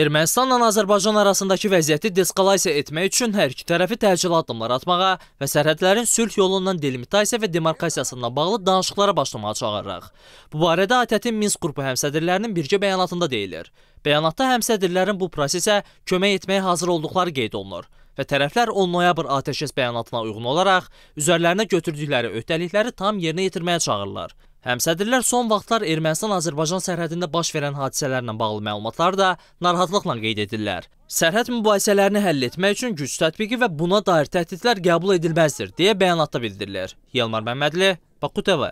Ermənistanla Azərbaycan arasındakı vəziyyəti deskalasiya etmək üçün hər iki tərəfi təcil addımlar atmağa və sərhədlərin sülh yolundan delimitasiya və demarkasiyasına bağlı danışıqlara başlamağa çağırırıq. Bu barədə ATƏT-in Minsk qrupu həmsədrlərinin birgə bəyanatında deyilir. Bəyanatda həmsədrlərin bu prosesə kömək etməyə hazır olduqları qeyd olunur və tərəflər 10 noyabr atəşkəs bəyanatına uyğun olaraq üzərlərinə götürdükləri öhdəlikləri tam yerinə yetirməyə çağırırlar. Həmsədirlər son vaxtlar Ermənistan-Azərbaycan sərhədində baş verən hadisələrlə bağlı məlumatlar da narahatlıqla qeyd edirlər. Sərhəd mübahisələrini həll etmək üçün güc tətbiqi və buna dair təhdidlər qəbul edilməzdir deyə bəyanatda bildirilir. Yelmar Məmmədli, Baku TV